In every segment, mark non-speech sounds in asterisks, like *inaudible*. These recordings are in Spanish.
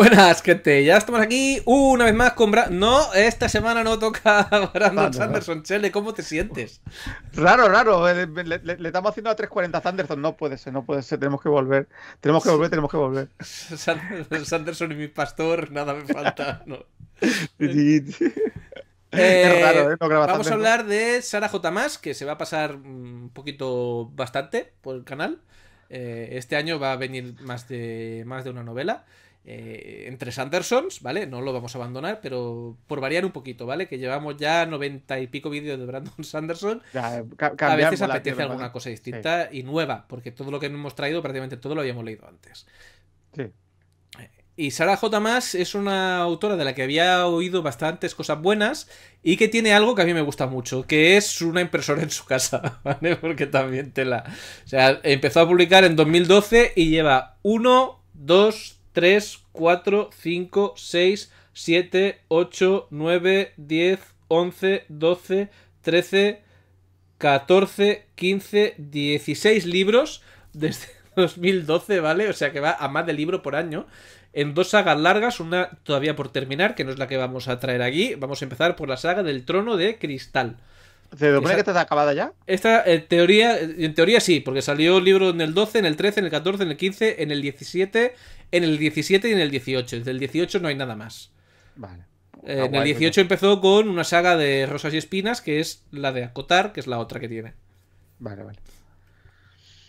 Buenas, gente. Ya estamos aquí una vez más con Brandon. No, esta semana no toca *laughs* Brandon ah, Sanderson. Chele, ¿cómo te sientes? Raro, raro. Eh, le, estamos haciendo a 3.40 Sanderson. No puede ser, no puede ser. Tenemos que volver. Tenemos que volver, tenemos que volver. *laughs* Sanderson y mi pastor, nada me falta. No. *laughs* Eh, raro, ¿eh? vamos a hablar de Sara J. Más, que se va a pasar mm, un poquito bastante por el canal. este año va a venir más de, más de una novela. Eh, entre Sandersons, ¿vale? No lo vamos a abandonar, pero por variar un poquito, ¿vale? Que llevamos ya noventa y pico vídeos de Brandon *laughs* Sanderson. Eh, a veces apetece alguna cosa distinta y nueva, porque todo lo que hemos traído, prácticamente todo lo habíamos leído antes. Sí. Y Sara J. más es una autora de la que había oído bastantes cosas buenas y que tiene algo que a mí me gusta mucho, que es una impresora en su casa, *laughs* ¿vale? Porque también tela. O sea, empezó a publicar en 2012 y lleva uno, dos, 3, 4, 5, 6, 7, 8, 9, 10, 11, 12, 13, 14, 15, 16 libros desde 2012, *laughs* ¿vale? O sea que va a más de libro por año. En dos sagas largas, una todavía por terminar, que no es la que vamos a traer aquí. Vamos a empezar por la saga del trono de cristal. ¿Se supone que está acabada ya? Esta, en eh, teoría, en teoría sí, porque salió el libro en el 12, en el 13, en el 14, en el 15, en el 17, en el 17 y en el 18. Desde el 18 no hay nada más. Vale. Eh, ah, en el 18 pues empezó con una saga de Rosas y Espinas, que es la de Acotar, que es la otra que tiene. Vale, vale.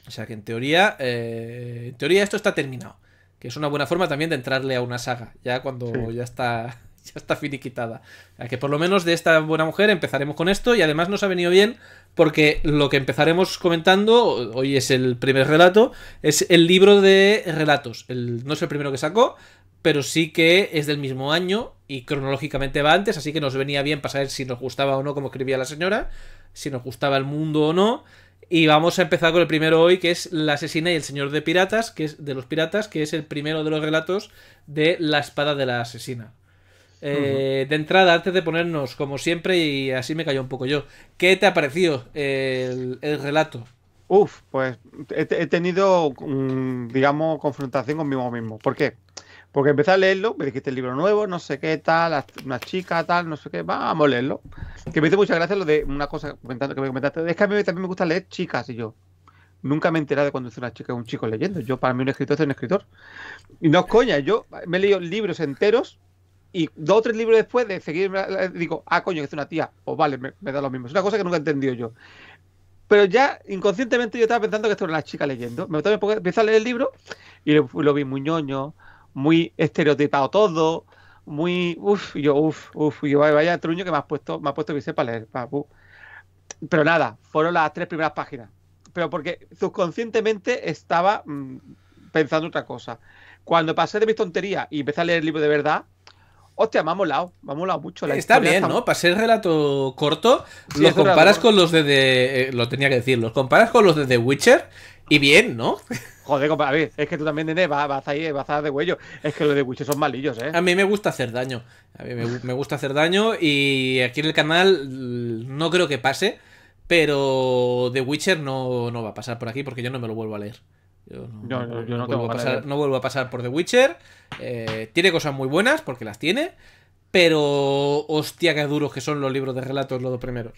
O sea que en teoría, eh, en teoría esto está terminado. Que es una buena forma también de entrarle a una saga, ya cuando ya está *laughs* ya está finiquitada. O que por lo menos de esta buena mujer empezaremos con esto y además nos ha venido bien porque lo que empezaremos comentando, hoy es el primer relato, es el libro de relatos. El, no es el primero que sacó, pero sí que es del mismo año y cronológicamente va antes, así que nos venía bien para saber si nos gustaba o no como escribía la señora, si nos gustaba el mundo o no. Y vamos a empezar con el primero hoy, que es La asesina y el señor de piratas, que es de los piratas, que es el primero de los relatos de La espada de la asesina. Eh, de entrada, antes de ponernos, como siempre, y así me cayó un poco yo, ¿qué te ha parecido el, relato? Uf, pues he, tenido, mm, digamos, confrontación conmigo mismo. ¿Por qué? Porque empecé a leerlo, me dijiste el libro nuevo, no sé qué, tal, una chica, tal, no sé qué, vamos a leerlo. Que me hizo mucha gracia lo de una cosa comentando, que me comentaste, es que a mí también me gusta leer chicas y yo. Nunca me he enterado de cuando es una chica o un chico leyendo. Yo, para mí, un escritor es un escritor. Y no es coña, yo me he leído libros enteros y dos o tres libros después de seguir, digo, ah, coño, que es una tía. o pues vale, me, da lo mismo. Es una cosa que nunca he entendido yo. Pero ya inconscientemente yo estaba pensando que esto era una chica leyendo. Me empecé a leer el libro y lo, vi muy ñoño, muy estereotipado todo, muy. Uf, yo, uf, uf, y vaya, truño que me ha puesto, me ha puesto que para leer. Pero nada, fueron las tres primeras páginas. Pero porque subconscientemente estaba mm, pensando otra cosa. Cuando pasé de mis tonterías y empecé a leer el libro de verdad, Hostia, me ha molado, me ha molado mucho. La eh, está bien, ¿no? Para ser relato corto, Lo comparas con los de, eh, Lo tenía que decir, los comparas con los de The Witcher y bien, ¿no? *laughs* Joder, a ver, es que tú también, nene, vas, a ahí, vas a de huello. Es que los de Witcher son malillos, ¿eh? A mí me gusta hacer daño. A mí me, gusta hacer daño y aquí en el canal mm, no creo que pase, pero The Witcher no va a pasar por aquí porque yo no me lo vuelvo a leer. Yo no, vuelvo a pasar, por The Witcher. Eh, tiene cosas muy buenas, porque las tiene. Pero hostia, que duros que son los libros de relatos, los dos primeros.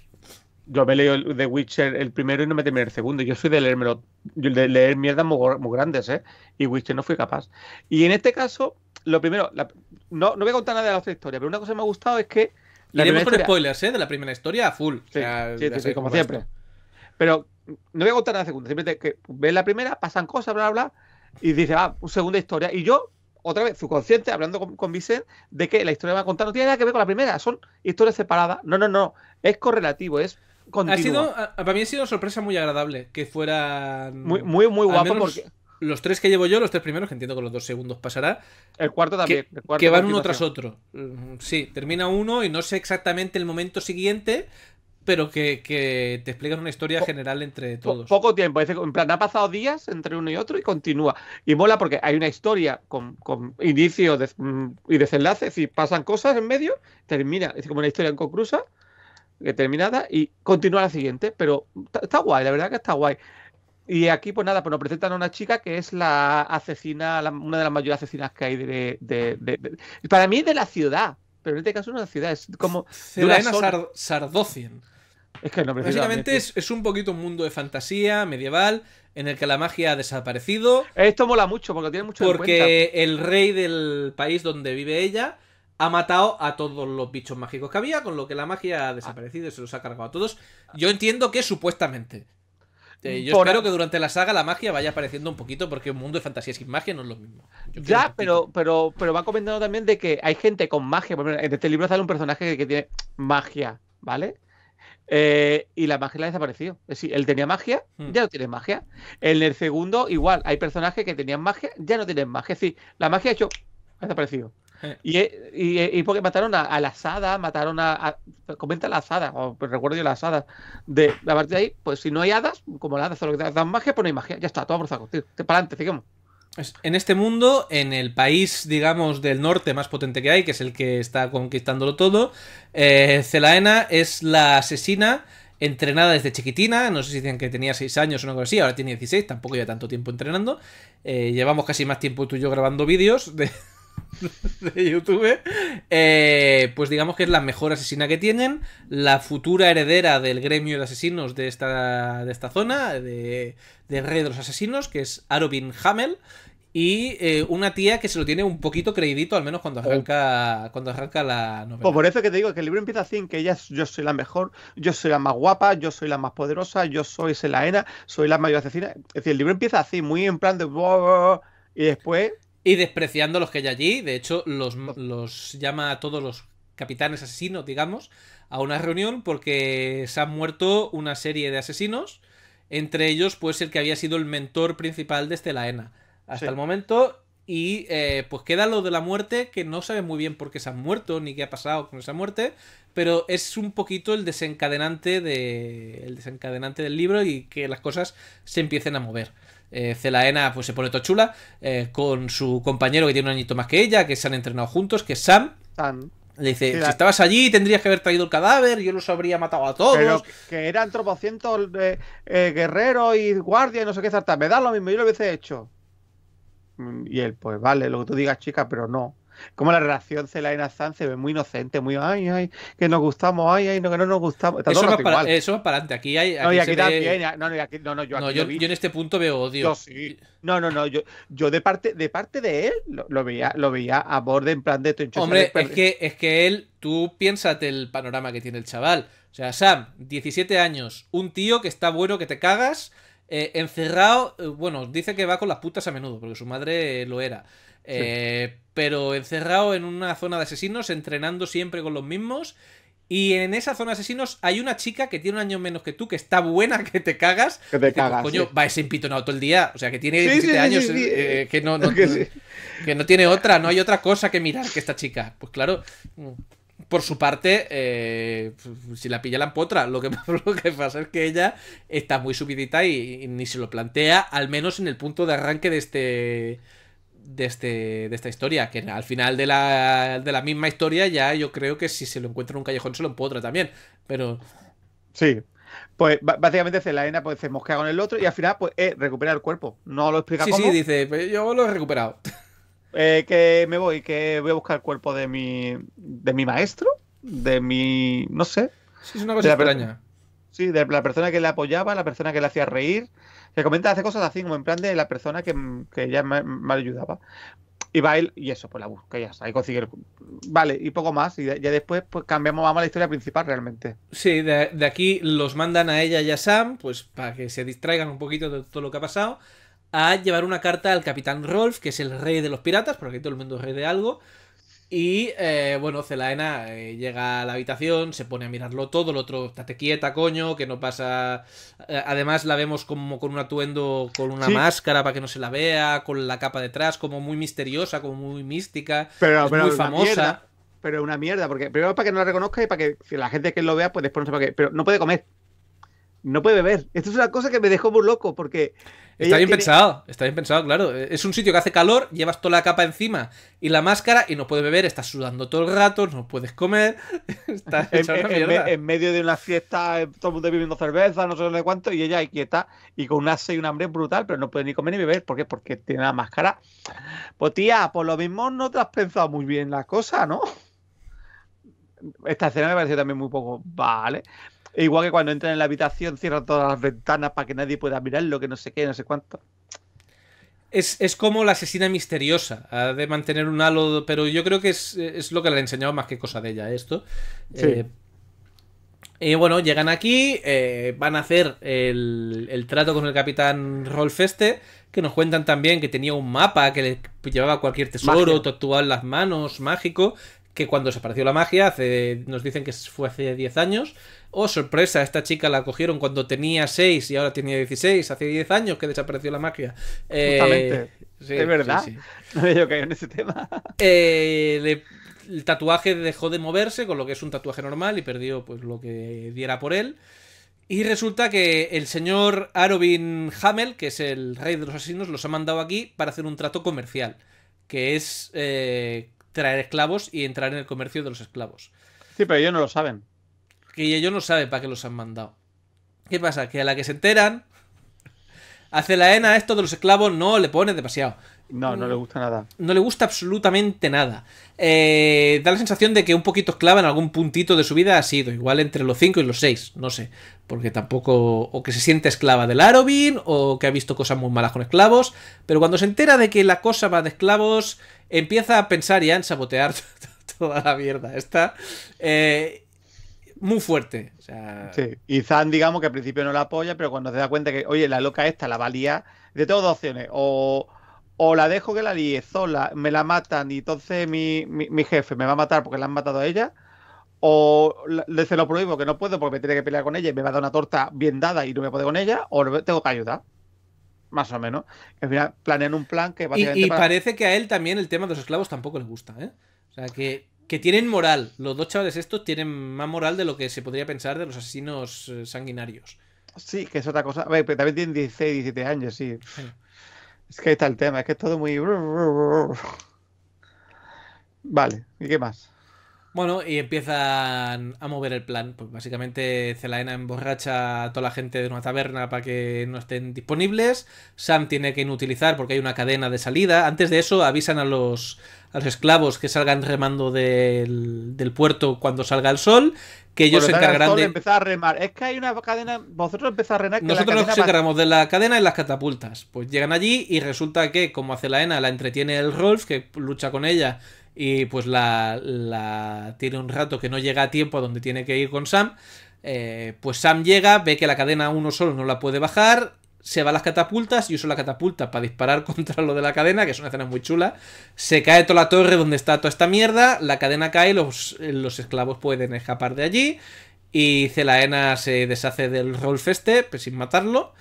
Yo me leo The Witcher el primero y no me terminé el segundo. Yo soy de leer, de mierdas muy, grandes, ¿eh? Y Witcher no fui capaz. Y en este caso, lo primero, no, no voy a contar nada de la otra historia, pero una cosa que me ha gustado es que. La Iremos con spoilers, ¿eh? De la primera historia a full. Sí, sí, como siempre. Pero no voy a contar nada segunda, simplemente que ves la primera, pasan cosas, bla, bla, y dice, ah, segunda historia. Y yo, otra vez, subconsciente, hablando con, con Vicente, de que la historia que va a contar no tiene nada que ver con la primera, son historias separadas. No, no, no, es correlativo, es continuo. Ha sido, para mí ha sido una sorpresa muy agradable que fuera. Muy, muy, muy guapo porque. Los tres que llevo yo, los tres primeros, que entiendo que los dos segundos pasará. El cuarto también. que van uno tras otro. Mm, sí, termina uno y no sé exactamente el momento siguiente, pero que, que, te explican una historia general entre todos. poco tiempo, en plan, ha pasado días entre uno y otro y continúa. Y mola porque hay una historia con, con inicio mm, y desenlace, si pasan cosas en medio, termina, es como una historia en eh, que terminada, y continúa la siguiente, pero está guay, la verdad que está guay. Y aquí, pues nada, pues nos presentan a una chica que es la asesina, una de las mayores asesinas que hay de, Para mí es de la ciudad, pero en este caso no es de la ciudad, es como... Serena Sardocien. Es que no Básicamente es, un poquito un mundo de fantasía medieval en el que la magia ha desaparecido. Esto mola mucho porque tiene mucho Porque el rey del país donde vive ella ha matado a todos los bichos mágicos que había, con lo que la magia ha desaparecido y se los ha cargado a todos. Yo entiendo que supuestamente. Eh, yo espero que durante la saga la magia vaya apareciendo un poquito, porque un mundo de fantasía sin magia no es lo mismo. Ya, pero, pero, pero va comentando también de que hay gente con magia. en este libro sale un personaje que tiene magia, ¿vale? Eh, y la magia la ha desaparecido. Es él tenía magia, hmm. ya no tiene magia. En el segundo, igual, hay personajes que tenían magia, ya no tienen magia. Es la magia ha hecho, ha desaparecido. Eh. Y, eh, y, porque mataron a, las hadas mataron a, Comenta la asada, recuerdo yo las hadas De la parte de ahí, pues si no hay hadas, como las hadas solo que dan magia, pues no hay magia. Ya está, todo por tío. Para adelante, sigamos. En este mundo, en el país, digamos, del norte más potente que hay, que es el que está conquistándolo todo, eh, Celaena es la asesina entrenada desde chiquitina. No sé si dicen que tenía 6 años o una cosa así, ahora tiene 16, tampoco lleva tanto tiempo entrenando. Eh, llevamos casi más tiempo tú y yo grabando vídeos de, *laughs* de YouTube, eh, pues digamos que es la mejor asesina que tienen, la futura heredera del gremio de asesinos de esta, de esta zona, de, de de los Asesinos, que es Arobin Hamel, y eh, una tía que se lo tiene un poquito creidito, al menos cuando oh. arranca, cuando arranca la novela. Pues por eso que te digo que el libro empieza así, en que ella yo soy la mejor, yo soy la más guapa, yo soy la más poderosa, yo soy Selaena, soy la mayor asesina. Es decir, el libro empieza así, muy en plan de... Y después y despreciando a los que hay allí, de hecho, los, llama a todos los capitanes asesinos, digamos, a una reunión porque se han muerto una serie de asesinos, entre ellos, pues, el que había sido el mentor principal de Estelaena hasta el momento. Y eh, pues queda lo de la muerte, que no sabe muy bien por qué se han muerto, ni qué ha pasado con esa muerte, pero es un poquito el desencadenante de. el desencadenante del libro y que las cosas se empiecen a mover eh, Celaena pues se pone tochula eh, con su compañero que tiene un añito más que ella, que se han entrenado juntos, que es Sam. Le dice, si estabas allí tendrías que haber traído el cadáver, yo los habría matado a todos. que eran tropocientos eh, eh guerreros y guardias y no sé qué zarta. Me da lo mismo, yo lo hubiese hecho. Y él, pues vale, lo que tú digas, chica, pero no. Como la relación Celaina Sanz se ve muy inocente, muy ay, ay, que nos gustamos, ay, ay, no, que no nos gustamos. eso, es para, adelante. Aquí hay. no, y No, no, yo, en este punto veo odio. Yo sí. No, no, no. Yo, de parte, de parte de él lo, veía, lo veía a borde en plan de esto. Hombre, es que, es que él, tú piénsate el panorama que tiene el chaval. O sea, Sam, 17 años, un tío que está bueno que te cagas. Eh, encerrado, eh, bueno, dice que va con las putas a menudo, porque su madre lo era. Eh, pero encerrado en una zona de asesinos, entrenando siempre con los mismos. Y en esa zona de asesinos hay una chica que tiene un año menos que tú, que está buena, que te cagas. Que te pues, cagas. Coño, va ese empitonado todo el día. O sea, que tiene 17 años, eh, eh, que, no, no tiene otra, no hay otra cosa que mirar que esta chica. Pues claro, por su parte, si la pilla la empotra. Lo que, *laughs* lo que, pasa es que ella está muy subidita y ni se lo plantea, al menos en el punto de arranque de este de, este, de esta historia. Que al final de la, de la misma historia, ya yo creo que si se lo encuentra en un callejón, se lo empotra también. Pero. Sí. Pues básicamente Celaena puede se mosquea con el otro y al final pues eh, recupera el cuerpo. No lo explica sí, Sí, dice, pues, yo lo he recuperado. *laughs* Eh, que me voy, que voy a buscar el cuerpo de mi, de mi maestro, de mi, no sé. Sí, es una cosa extraña. Sí, de la persona que le apoyaba, la persona que le hacía reír, que comenta, hace cosas así, como en plan de la persona que, que ya me, ayudaba. Y va él, y eso, pues la busca, ya está, y consigue. El... Vale, y poco más, y ya después pues cambiamos, vamos a la historia principal realmente. Sí, de, aquí los mandan a ella y a Sam, pues para que se distraigan un poquito de todo lo que ha pasado, a llevar una carta al capitán Rolf, que es el rey de los piratas, porque aquí todo el mundo es rey de algo, y eh, bueno, Celaena eh, llega a la habitación, se pone a mirarlo todo, el otro, estate quieta, coño, que no pasa. Eh, además, la vemos como con un atuendo, con una máscara para que no se la vea, con la capa detrás, como muy misteriosa, como muy mística, pero, muy famosa. Pero pero una mierda, porque primero para que no la reconozca y para que la gente que lo vea, pues después no sepa qué. Pero no puede comer. No puede beber. Esto es una cosa que me dejó muy loco, porque Está bien pensado, está bien pensado, claro. Es un sitio que hace calor, llevas toda la capa encima y la máscara y no puedes beber, estás sudando todo el rato, no puedes comer. *laughs* Está en, en, medio de una fiesta, eh, todo el mundo bebiendo cerveza, no sé de cuánto, y ella ahí quieta y con un sed y un hambre brutal, pero no puede ni comer ni beber. ¿Por qué? Porque tiene la máscara. Pues tía, por lo mismo no te has pensado muy bien la cosa, ¿no? Esta escena me pareció también muy poco. Vale. E igual que cuando entran en la habitación, cierran todas las ventanas para que nadie pueda mirarlo, que no sé qué, no sé cuánto. Es, como la asesina misteriosa, ha de mantener un halo, pero yo creo que es, lo que le ha enseñado más que cosa de ella esto. Sí. Eh, y bueno, llegan aquí, eh, van a hacer el, trato con el capitán Rolfeste, que nos cuentan también que tenía un mapa que le llevaba cualquier tesoro, tatuado en las manos, mágico, que cuando desapareció la magia, nos dicen que fue hace 10 años. Oh, sorpresa, esta chica la cogieron cuando tenía 6 y ahora tenía 16, hace 10 años que desapareció la magia. Eh, es verdad. Sí, sí. *laughs* No yo caído en ese tema. Eh, el tatuaje dejó de moverse, con lo que es un tatuaje normal, y perdió pues lo que diera por él. Y resulta que el señor Arobin Hamel, que es el rey de los asesinos, los ha mandado aquí para hacer un trato comercial. Que es eh, traer esclavos y entrar en el comercio de los esclavos. Sí, pero ellos no lo saben. Que ellos no saben para qué los han mandado. ¿Qué pasa? Que a la que se enteran, la Ena esto de los esclavos no le pone demasiado. No, no le gusta nada. No le gusta absolutamente nada. Eh, da la sensación de que un poquito esclava en algún puntito de su vida ha sido, igual entre los 5 y los 6, no sé. Porque tampoco. O que se siente esclava del Arovin, o que ha visto cosas muy malas con esclavos. Pero cuando se entera de que la cosa va de esclavos, empieza a pensar ya en sabotear *laughs* toda la mierda esta. Eh, muy fuerte. O Sí, y Zan, digamos que al principio no la apoya, pero cuando se da cuenta que, oye, la loca esta la valía, de todas opciones, o, la dejo que la líe sola, me la matan y entonces mi, jefe me va a matar porque la han matado a ella, o le, se lo prohíbo que no puedo porque me tiene que pelear con ella y me va a dar una torta bien dada y no me puedo con ella, o tengo que ayudar más o menos. Al final planean un plan que básicamente. Y, y parece que a él también el tema de los esclavos tampoco le gusta, ¿eh? O sea que que tienen moral. Los dos chavales estos tienen más moral de lo que se podría pensar de los asesinos eh, sanguinarios. Sí, que es otra cosa. también tienen 16, 17 años, sí. Es que ahí está el tema, es que es todo muy. *laughs* Vale, ¿y qué más? Bueno, y empiezan a mover el plan. Pues básicamente Celaena emborracha a toda la gente de una taberna para que no estén disponibles. Sam tiene que inutilizar porque hay una cadena de salida. Antes de eso avisan a los, esclavos que salgan remando del, puerto cuando salga el sol. Que ellos se encargarán de... empezar a remar. Es que hay una cadena... Nosotros nos encargamos de la cadena y las catapultas. Pues llegan allí y resulta que como a Celaena la entretiene el Rolf, que lucha con ella y pues la, tiene un rato que no llega a tiempo a donde tiene que ir con Sam. Eh, pues Sam llega, ve que la cadena uno solo no la puede bajar, se va a las catapultas y usa la catapulta para disparar *laughs* contra lo de la cadena, que es una escena muy chula. Se cae toda la torre donde está toda esta mierda, la cadena cae, los, los esclavos pueden escapar de allí y Celaena se deshace del Rolf este, pues, sin matarlo.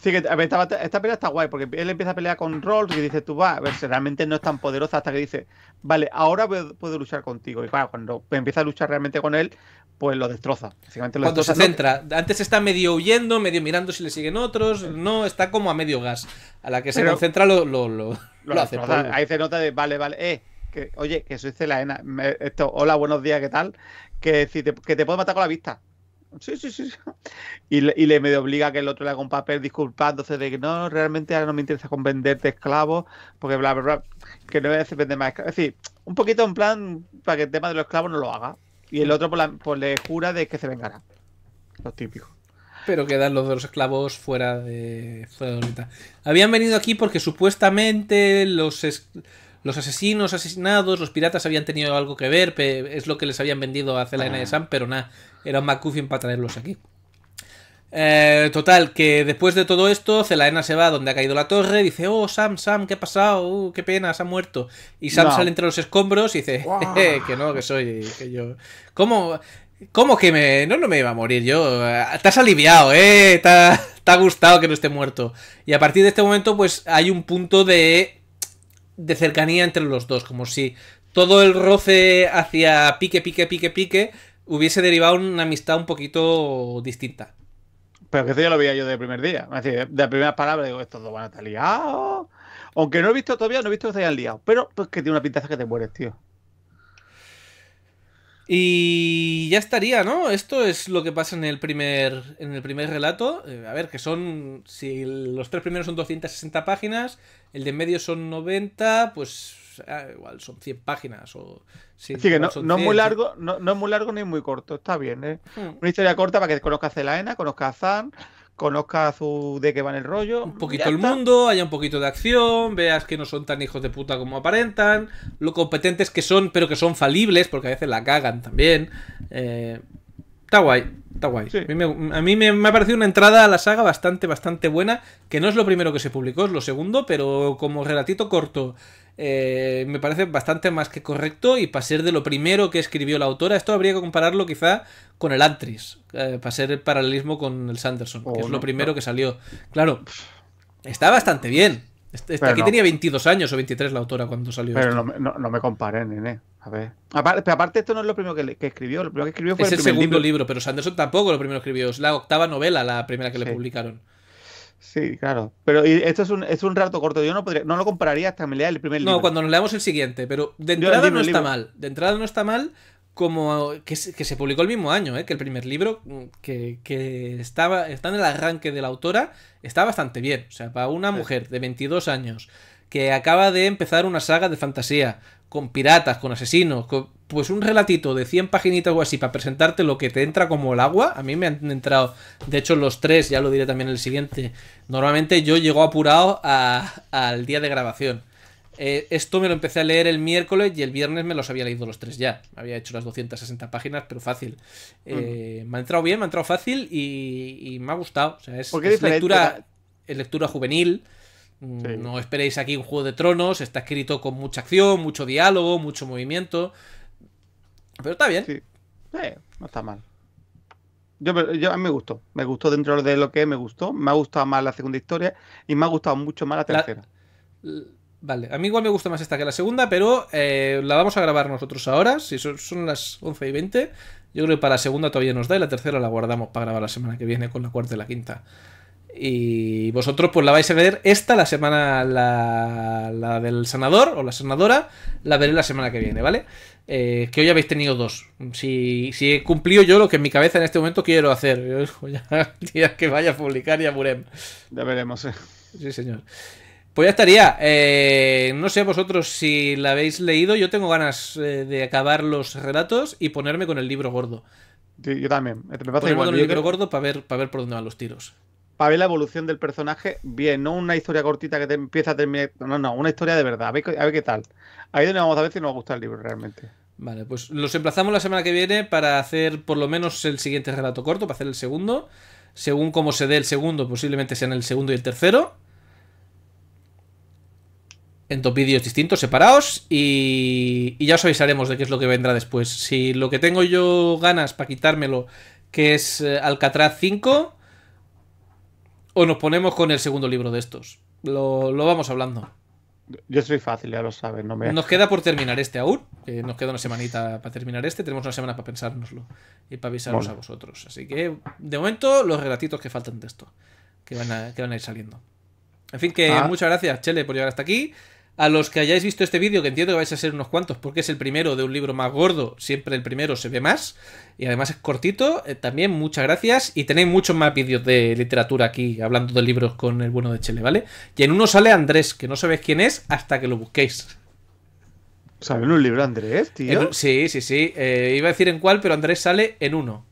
Sí, esta, pelea está guay, porque él empieza a pelear con Rolls y dice, tú vas, a ver, si realmente no es tan poderosa hasta que dice, vale, ahora puedo, luchar contigo. Y claro, cuando empieza a luchar realmente con él, pues lo destroza. Cuando se centra, antes está medio huyendo, medio mirando si le siguen otros, no, está como a medio gas. A la que se concentra lo, lo, lo, *laughs* hace. Ahí se nota de, vale, vale, eh, que, oye, que soy Celaena, esto, hola, buenos días, ¿qué tal? Que, si que te puedo matar con la vista. Sí, sí, sí. Y le, y le medio obliga a que el otro le haga un papel disculpándose de que no, realmente ahora no me interesa con venderte esclavos, porque bla, bla, bla, que no voy a vender más esclavos. Es decir, un poquito en plan para que el tema de los esclavos no lo haga. Y el otro pues, le jura de que se vengará. Lo típico. Pero quedan los de los esclavos fuera de, fuera de Habían venido aquí porque supuestamente los, esclavos los asesinos, asesinados, los piratas habían tenido algo que ver, es lo que les habían vendido a Celaena de ah. Sam, pero nada, era un McCuffin para traerlos aquí. Eh, total, que después de todo esto, Celaena se va donde ha caído la torre, dice, oh, Sam, Sam, ¿qué ha pasado? Uh, qué pena, se ha muerto. Y Sam sale entre los escombros y dice, que no, que soy, yo... ¿Cómo? ¿Cómo que me...? No, no me iba a morir yo. Ah, te has aliviado, ¿eh? te ha gustado que no esté muerto. Y a partir de este momento, pues hay un punto de de cercanía entre los dos, como si todo el roce hacia pique, pique, pique, pique hubiese derivado una amistad un poquito distinta. Pero que eso ya lo veía yo de primer día. Es decir, de las primeras palabras digo, estos dos van a estar liados. Aunque no he visto todavía, no he visto que se hayan liado. Pero pues que tiene una pintaza que te mueres, tío. Y ya estaría, ¿no? Esto es lo que pasa en el primer, en el primer relato. Eh, a ver, que son. Si los tres primeros son 260 páginas, el de medio son 90, pues. Ah, igual son 100 páginas. O, sí, que no, no es muy largo, no, no, es muy largo ni muy corto. Está bien, ¿eh? Hmm. Una historia corta para que conozcas a Celaena, conozcas a Zan, conozca su de qué va en el rollo. Un poquito el mundo, haya un poquito de acción, veas que no son tan hijos de puta como aparentan, lo competentes que son, pero que son falibles, porque a veces la cagan también. Eh, Está guay, está guay. A mí, me, ha parecido una entrada a la saga bastante, bastante buena, que no es lo primero que se publicó, es lo segundo, pero como relatito corto, eh, me parece bastante más que correcto y para ser de lo primero que escribió la autora, esto habría que compararlo quizá con el Antris, eh, para ser paralelismo con el Sanderson, que oh, es lo primero que salió. Claro, está bastante bien. Este aquí tenía 22 años o 23 la autora cuando salió. Pero No, me comparen, nene. A ver. Aparte, esto no es lo primero que, escribió. Lo primero que escribió fue es el, segundo libro. pero Sanderson tampoco lo primero escribió. Es la octava novela, la primera que le publicaron. Sí, claro. Pero esto es un, es rato corto. Yo no, no lo compararía hasta me el primer libro. No, cuando nos leamos el siguiente. Pero de entrada no está mal. De entrada no está mal como que, se publicó el mismo año, ¿eh? que el primer libro, que, estaba, está en el arranque de la autora, está bastante bien. O sea, para una mujer de 22 años que acaba de empezar una saga de fantasía, con piratas, con asesinos, pues un relatito de 100 paginitas o así para presentarte lo que te entra como el agua. A mí me han entrado, de hecho, los tres, ya lo diré también el siguiente. Normalmente yo llego apurado al día de grabación. Eh, esto me lo empecé a leer el miércoles y el viernes me los había leído los tres ya. Había hecho las 260 páginas, pero fácil. Eh, mm. Me ha entrado bien, me ha entrado fácil y, me ha gustado. O sea, es, es lectura juvenil. Mm, no esperéis aquí un juego de tronos, está escrito con mucha acción, mucho diálogo, mucho movimiento. Pero está bien. no está mal. Yo, a mí me gustó. Me gustó dentro de lo que me gustó. Me ha gustado más la segunda historia y me ha gustado mucho más la tercera. Vale, a mí igual me gusta más esta que la segunda, pero eh, la vamos a grabar nosotros ahora. Si son, son, las 11 y 20, yo creo que para la segunda todavía nos da y la tercera la guardamos para grabar la semana que viene con la cuarta y la quinta. Y vosotros pues la vais a ver esta, la semana, la, del sanador o la sanadora, la veré la semana que viene, ¿vale? Eh, que hoy habéis tenido dos. Si, si he cumplido yo lo que en mi cabeza en este momento quiero hacer. Yo, *laughs* ya, que vaya a publicar ya Burem. Ya veremos, eh. Sí, señor. Pues ya estaría. Eh, no sé vosotros si la habéis leído. Yo tengo ganas eh, de acabar los relatos y ponerme con el libro gordo. Yo, también. Me el libro gordo para ver, para ver por dónde van los tiros para ver la evolución del personaje bien, no una historia cortita que te empieza a terminar. No, no, una historia de verdad. A ver, qué tal. Ahí donde vamos a ver si nos gusta el libro realmente. Vale, pues los emplazamos la semana que viene para hacer por lo menos el siguiente relato corto, para hacer el segundo. Según como se dé el segundo, posiblemente sean el segundo y el tercero. En dos vídeos distintos, separados. Y, y ya os avisaremos de qué es lo que vendrá después. Si lo que tengo yo ganas para quitármelo, que es eh, Alcatraz 5 o nos ponemos con el segundo libro de estos. Lo, vamos hablando. Yo soy fácil, ya lo saben. No Nos queda por terminar este aún. nos queda una semanita para terminar este. Tenemos una semana para pensárnoslo y para avisaros a vosotros. Así que, de momento, los relatitos que faltan de esto, que van a, que van ir saliendo. En fin, que ah. muchas gracias, Chele, por llegar hasta aquí. A los que hayáis visto este vídeo, que entiendo que vais a ser unos cuantos, porque es el primero de un libro más gordo, siempre el primero se ve más, y además es cortito, eh, también muchas gracias, y tenéis muchos más vídeos de literatura aquí, hablando de libros con el bueno de Chele, ¿vale? Y en uno sale Andrés, que no sabéis quién es hasta que lo busquéis. ¿Sale en un libro Andrés, tío? sí, sí, sí, eh, iba a decir en cuál, pero Andrés sale en uno.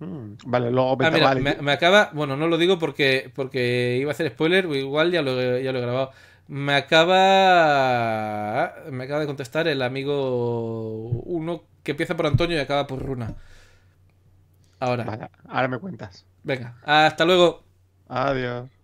Mm, vale, luego ah, me, acaba. Bueno, no lo digo porque, porque iba a hacer spoiler, igual ya ya lo he grabado. Me acaba. Me acaba de contestar el amigo. Uno que empieza por Antonio y acaba por Runa. Ahora. ahora me cuentas. Venga, hasta luego. Adiós.